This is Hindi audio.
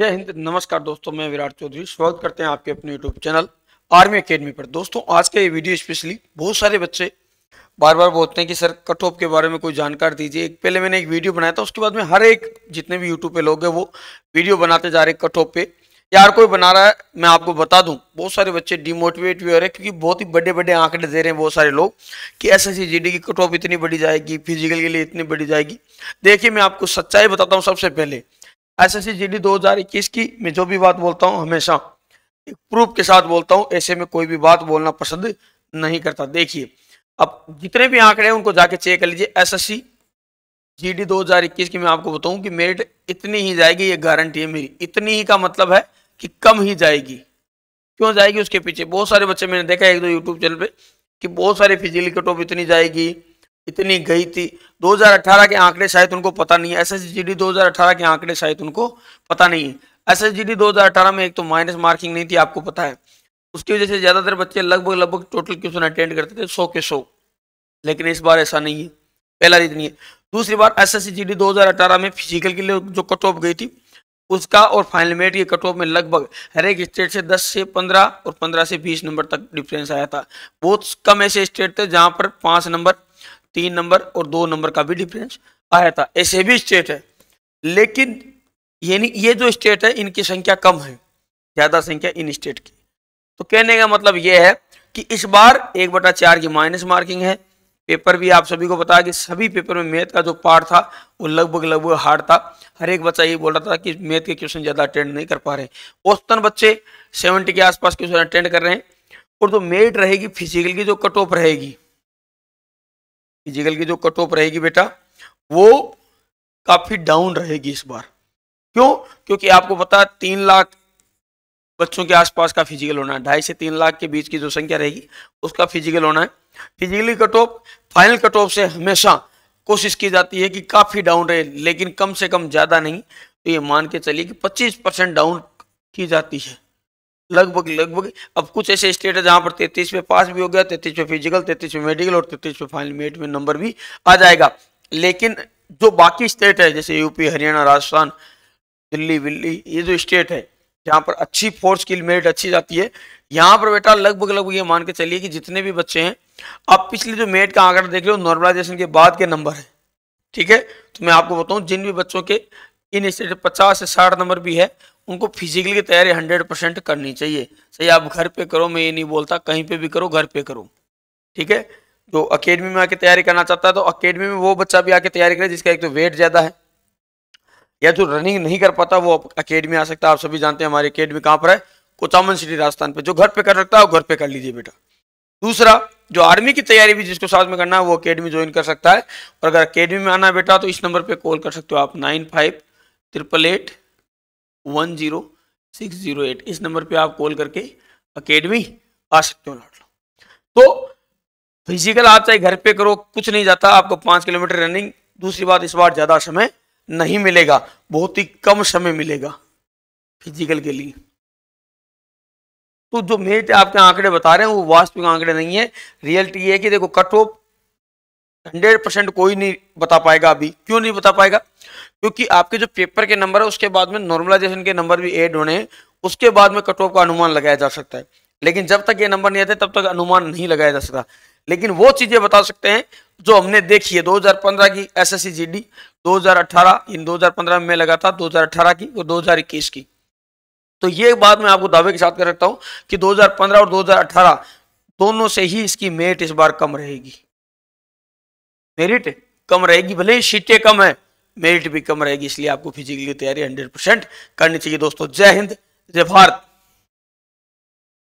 जय हिंद नमस्कार दोस्तों मैं विराट चौधरी स्वागत करते हैं आपके अपने यूट्यूब चैनल आर्मी अकेडमी पर दोस्तों आज का ये वीडियो स्पेशली बहुत सारे बच्चे बार बार बोलते हैं कि सर कट ऑफ के बारे में कोई जानकारी दीजिए एक पहले मैंने एक वीडियो बनाया था उसके बाद में हर एक जितने भी यूट्यूब पे लोग हैं वो वीडियो बनाते जा रहे हैं कट ऑफ पे यार कोई बना रहा है मैं आपको बता दूं बहुत सारे बच्चे डिमोटिवेट भी हो रहे हैं क्योंकि बहुत ही बड़े बड़े आंकड़े दे रहे हैं बहुत सारे लोग कि एस एस की कट ऑफ इतनी बड़ी जाएगी फिजिकल के लिए इतनी बड़ी जाएगी देखिए मैं आपको सच्चाई बताता हूँ सबसे पहले एस एस सी की मैं जो भी बात बोलता हूँ हमेशा एक प्रूफ के साथ बोलता हूँ ऐसे में कोई भी बात बोलना पसंद नहीं करता देखिए अब जितने भी आंकड़े हैं उनको जाके चेक कर लीजिए एस एस हज़ार इक्कीस की मैं आपको बताऊं कि मेरिट इतनी ही जाएगी ये गारंटी है मेरी इतनी ही का मतलब है कि कम ही जाएगी क्यों जाएगी उसके पीछे बहुत सारे बच्चे मैंने देखा एक दो यूट्यूब चैनल पे कि बहुत सारे फिजिकल कट ऑफ इतनी जाएगी इतनी गई थी 2018 के आंकड़े शायद उनको पता नहीं है एस एस एसएसजीडी 2018 के आंकड़े शायद उनको पता नहीं है एस एस एसएसजीडी 2018 में एक तो माइनस मार्किंग नहीं थी आपको पता है उसकी वजह से ज़्यादातर बच्चे लगभग लगभग टोटल क्वेश्चन अटेंड करते थे सौ के सौ लेकिन इस बार ऐसा नहीं है पहला रीजन नहीं है दूसरी बार एस एस सी 2018 में फिजिकल के लिए जो कट ऑफ गई थी उसका और फाइनल मेट के कट ऑफ में लगभग हर एक स्टेट से 10 से 15 और 15 से 20 नंबर तक डिफरेंस आया था बहुत कम ऐसे स्टेट थे जहां पर पाँच नंबर तीन नंबर और दो नंबर का भी डिफरेंस आया था ऐसे भी स्टेट है लेकिन यानी ये जो स्टेट है इनकी संख्या कम है ज़्यादा संख्या इन स्टेट की तो कहने का मतलब ये है कि इस बार एक बटा चार की माइनस मार्किंग है पेपर भी आप सभी को बताया कि सभी पेपर में मैथ का जो पार्ट था वो लगभग लगभग हार्ड था हर एक बच्चा ये बोल रहा था कि मैथ के क्वेश्चन ज़्यादा अटेंड नहीं कर पा रहे औसतन बच्चे सेवेंटी के आसपास क्वेश्चन अटेंड कर रहे हैं और जो तो मेरिट रहेगी फिजिकल की जो कट ऑफ रहेगी फिजिकल की जो कट ऑफ रहेगी बेटा वो काफ़ी डाउन रहेगी इस बार क्यों क्योंकि आपको पता तीन लाख बच्चों के आसपास का फिजिकल होना है ढाई से तीन लाख के बीच की जो संख्या रहेगी उसका फिजिकल होना है physically cut off final cut off से हमेशा कोशिश की जाती है कि काफ़ी डाउन रहे लेकिन कम से कम ज़्यादा नहीं तो ये मान के चलिए कि 25 परसेंट डाउन की जाती है लगभग लगभग अब कुछ ऐसे स्टेट है जहाँ पर तैतीस में पास भी हो गया तैतीस में फिजिकल तैतीस में मेडिकल और तैतीस में फाइनल मेट में नंबर भी आ जाएगा लेकिन जो बाकी स्टेट है जैसे यूपी हरियाणा राजस्थान दिल्ली विल्ली ये जो स्टेट है जहाँ पर अच्छी फोर्थ स्किल मेरिट अच्छी जाती है यहाँ पर बेटा लगभग लगभग ये मान के चलिए कि जितने भी बच्चे हैं अब पिछले जो मेरिट का आंकड़ा देख लो नॉर्मलाइजेशन के बाद के नंबर है ठीक है तो मैं आपको बताऊँ जिन भी बच्चों के इन स्टेट पचास से साठ नंबर भी है उनको फिजिकली तैयारी हंड्रेड परसेंट करनी चाहिए सही आप घर पे करो मैं ये नहीं बोलता कहीं पे भी करो घर पे करो ठीक है जो अकेडमी में आके तैयारी करना चाहता है तो अकेडमी में वो बच्चा भी आके तैयारी करे जिसका एक तो वेट ज़्यादा है या जो रनिंग नहीं कर पाता वो अकेडमी आ सकता है आप सभी जानते हैं हमारी अकेडमी कहाँ पर है कोचामन सिटी राजस्थान पर जो घर पे कर सकता है वो घर पे कर लीजिए बेटा दूसरा जो आर्मी की तैयारी भी जिसको साथ में करना है वो अकेडमी ज्वाइन कर सकता है और अगर अकेडमी में आना है बेटा तो इस नंबर पे कॉल कर सकते हो आप nine five triple eight one zero six zero eight इस नंबर पे आप कॉल करके अकेडमी आ सकते हो लौट लो तो फिजिकल आप चाहे घर पे करो कुछ नहीं जाता आपको पांच किलोमीटर रनिंग दूसरी बात इस बार ज़्यादा समय नहीं मिलेगा बहुत ही कम समय मिलेगा फिजिकल के लिए तो जो मेरे आपके आंकड़े बता रहे हैं वो वास्तविक आंकड़े नहीं है रियलिटी ये है कि देखो कट ऑफ हंड्रेड परसेंट कोई नहीं बता पाएगा अभी क्यों नहीं बता पाएगा क्योंकि आपके जो पेपर के नंबर है उसके बाद में नॉर्मलाइजेशन के नंबर भी एड होने हैं उसके बाद में कट ऑफ का अनुमान लगाया जा सकता है लेकिन जब तक ये नंबर नहीं आते तब तक अनुमान नहीं लगाया जा सकता लेकिन वो चीज़ें बता सकते हैं जो हमने देखी है 2015 की S S C G D दो इन 2015 में लगा था 2018 की और 2021 की तो ये बात मैं आपको दावे के साथ कर सकता हूं कि 2015 और 2018 दोनों से ही इसकी मेट इस बार कम रहेगी मेरिट कम रहेगी भले ही सीटें कम है मेरिट भी कम रहेगी इसलिए आपको फिजिकली तैयारी हंड्रेड परसेंट करनी चाहिए दोस्तों जय हिंद जय भारत